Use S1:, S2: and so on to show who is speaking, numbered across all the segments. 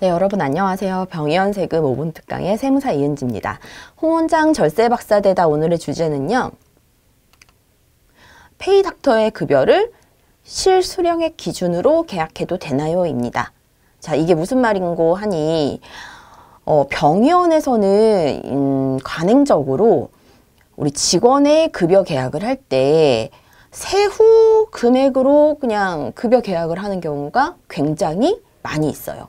S1: 네, 여러분 안녕하세요. 병의원 세금 5분 특강의 세무사 이은지입니다. 홍원장 절세 박사대다 오늘의 주제는요. 페이닥터의 급여를 실수령액 기준으로 계약해도 되나요?입니다. 자, 이게 무슨 말인고 하니 어, 병의원에서는 음, 관행적으로 우리 직원의 급여 계약을 할 때 세후 금액으로 그냥 급여 계약을 하는 경우가 굉장히 많이 있어요.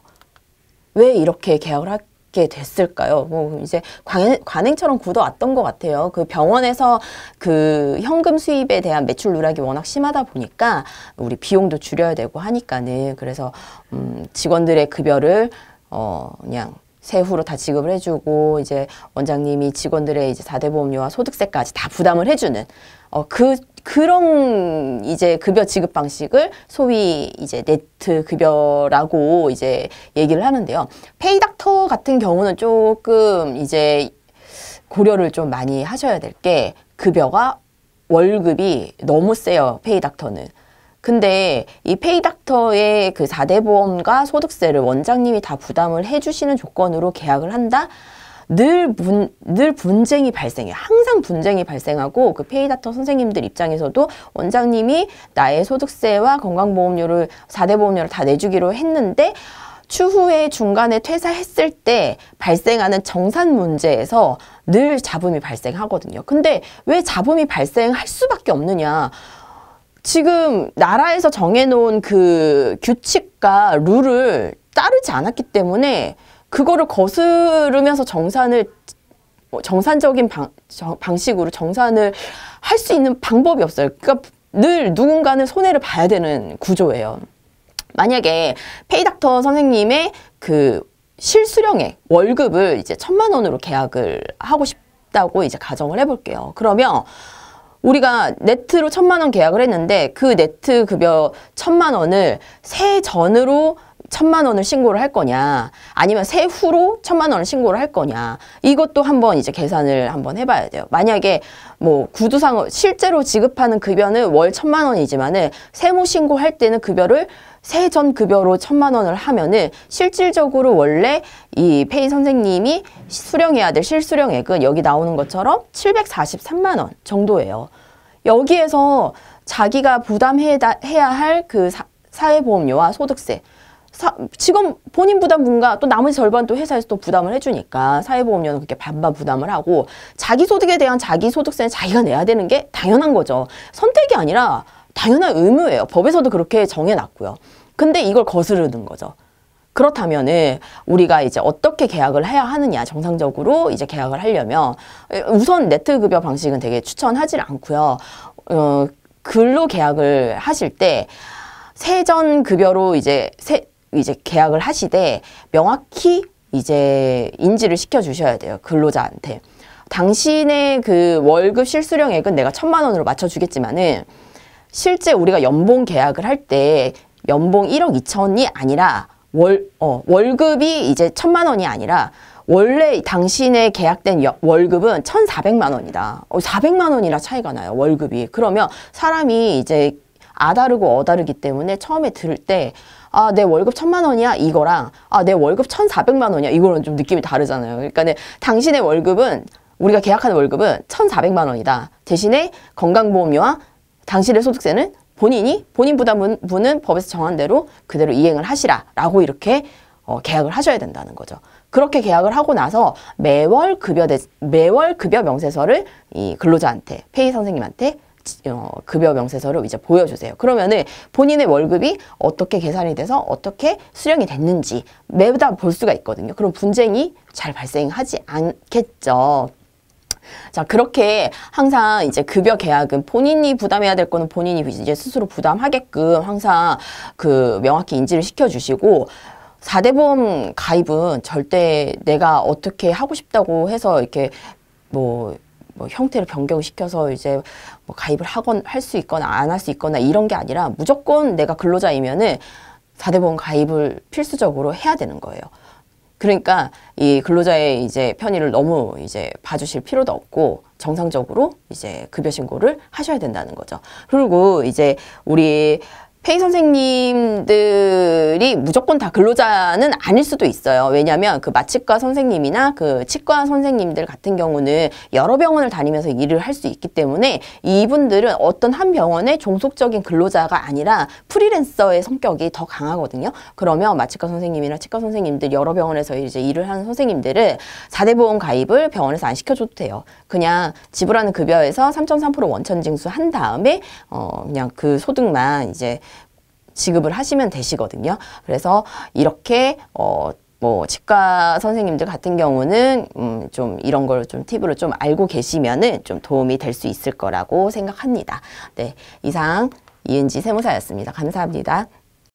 S1: 왜 이렇게 계약을 하게 됐을까요? 뭐 이제 관행, 처럼 굳어왔던 것 같아요. 그 병원에서 그 현금 수입에 대한 매출 누락이 워낙 심하다 보니까 우리 비용도 줄여야 되고 하니까는 그래서 음, 직원들의 급여를 어 그냥 세후로 다 지급을 해주고 이제 원장님이 직원들의 이제 4대 보험료와 소득세까지 다 부담을 해주는 어, 그 그런 이제 급여 지급 방식을 소위 이제 네트 급여라고 이제 얘기를 하는데요. 페이닥터 같은 경우는 조금 이제 고려를 좀 많이 하셔야 될 게 급여가 월급이 너무 세요. 페이닥터는. 근데 이 페이닥터의 그 4대 보험과 소득세를 원장님이 다 부담을 해주시는 조건으로 계약을 한다? 늘, 문, 늘 분쟁이 발생해요. 항상 분쟁이 발생하고 그 페이다터 선생님들 입장에서도 원장님이 나의 소득세와 건강보험료를 사대 보험료를 다 내주기로 했는데 추후에 중간에 퇴사했을 때 발생하는 정산 문제에서 늘잡음이 발생하거든요. 근데 왜잡음이 발생할 수밖에 없느냐? 지금 나라에서 정해놓은 그 규칙과 룰을 따르지 않았기 때문에 그거를 거스르면서 정산을 뭐 정산적인 방, 정, 방식으로 정산을 할 수 있는 방법이 없어요. 그러니까 늘 누군가는 손해를 봐야 되는 구조예요. 만약에 페이닥터 선생님의 그 실수령액 월급을 이제 천만 원으로 계약을 하고 싶다고 이제 가정을 해볼게요. 그러면 우리가 네트로 천만 원 계약을 했는데 그 네트 급여 천만 원을 세 전으로 천만 원을 신고를 할 거냐 아니면 세후로 천만 원을 신고를 할 거냐 이것도 한번 이제 계산을 한번 해봐야 돼요 만약에 뭐 구두상 실제로 지급하는 급여는 월 천만 원이지만은 세무 신고할 때는 급여를 세전 급여로 천만 원을 하면은 실질적으로 원래 이 페이 선생님이 수령해야 될 실수령액은 여기 나오는 것처럼 칠백사십삼만 원 정도예요 여기에서 자기가 부담해야 할 그 사회보험료와 소득세 사, 직원 본인 부담 뭔과또 나머지 절반 또 회사에서 또 부담을 해주니까 사회보험료는 그렇게 반반 부담을 하고 자기 소득에 대한 자기 소득세는 자기가 내야 되는 게 당연한 거죠. 선택이 아니라 당연한 의무예요. 법에서도 그렇게 정해놨고요. 근데 이걸 거스르는 거죠. 그렇다면은 우리가 이제 어떻게 계약을 해야 하느냐 정상적으로 이제 계약을 하려면 우선 네트 급여 방식은 되게 추천하지 않고요. 어, 근로 계약을 하실 때 세전 급여로 이제 세, 이제 계약을 하시되 명확히 이제 인지를 시켜 주셔야 돼요. 근로자한테. 당신의 그 월급 실수령액은 내가 천만 원으로 맞춰주겠지만은 실제 우리가 연봉 계약을 할 때 연봉 1억 2천이 아니라 월, 어, 월급이 이제 천만 원이 아니라 원래 당신의 계약된 여, 월급은 천사백만 원이다. 어, 400만 원이나 차이가 나요. 월급이. 그러면 사람이 이제 아다르고 어다르기 때문에 처음에 들을 때 아, 내 월급 천만 원이야? 이거랑 아, 내 월급 천사백만 원이야? 이거는 좀 느낌이 다르잖아요. 그러니까 네, 당신의 월급은 우리가 계약하는 월급은 천사백만 원이다. 대신에 건강보험료와 당신의 소득세는 본인이 본인 부담분은 법에서 정한 대로 그대로 이행을 하시라라고 이렇게 어, 계약을 하셔야 된다는 거죠. 그렇게 계약을 하고 나서 매월 급여 대, 매월 급여 명세서를 이 근로자한테 페이 선생님한테 어, 급여 명세서를 이제 보여주세요. 그러면은 본인의 월급이 어떻게 계산이 돼서 어떻게 수령이 됐는지 매달 볼 수가 있거든요. 그럼 분쟁이 잘 발생하지 않겠죠. 자 그렇게 항상 이제 급여 계약은 본인이 부담해야 될 거는 본인이 이제 스스로 부담하게끔 항상 그 명확히 인지를 시켜주시고 사대보험 가입은 절대 내가 어떻게 하고 싶다고 해서 이렇게 뭐뭐 형태를 변경시켜서 이제 뭐 가입을 하건 할 수 있거나 안 할 수 있거나 이런 게 아니라 무조건 내가 근로자이면은 사대보험 가입을 필수적으로 해야 되는 거예요. 그러니까 이 근로자의 이제 편의를 너무 이제 봐주실 필요도 없고 정상적으로 이제 급여 신고를 하셔야 된다는 거죠. 그리고 이제 우리 페이 선생님들이 무조건 다 근로자는 아닐 수도 있어요. 왜냐하면 그 마취과 선생님이나 그 치과 선생님들 같은 경우는 여러 병원을 다니면서 일을 할 수 있기 때문에 이분들은 어떤 한 병원의 종속적인 근로자가 아니라 프리랜서의 성격이 더 강하거든요. 그러면 마취과 선생님이나 치과 선생님들 여러 병원에서 이제 일을 하는 선생님들은 사대 보험 가입을 병원에서 안 시켜줘도 돼요. 그냥 지불하는 급여에서 3.3% 원천 징수한 다음에 어 그냥 그 소득만 이제 지급을 하시면 되시거든요. 그래서 이렇게 어, 뭐 치과 선생님들 같은 경우는 음좀 이런 걸 좀 팁으로 좀 알고 계시면은 좀 도움이 될 수 있을 거라고 생각합니다. 네, 이상 이은지 세무사였습니다. 감사합니다.